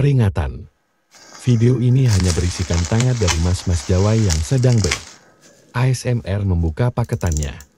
Peringatan. Video ini hanya berisikan tangan dari mas-mas Jawa yang sedang ber. ASMR membuka paketannya.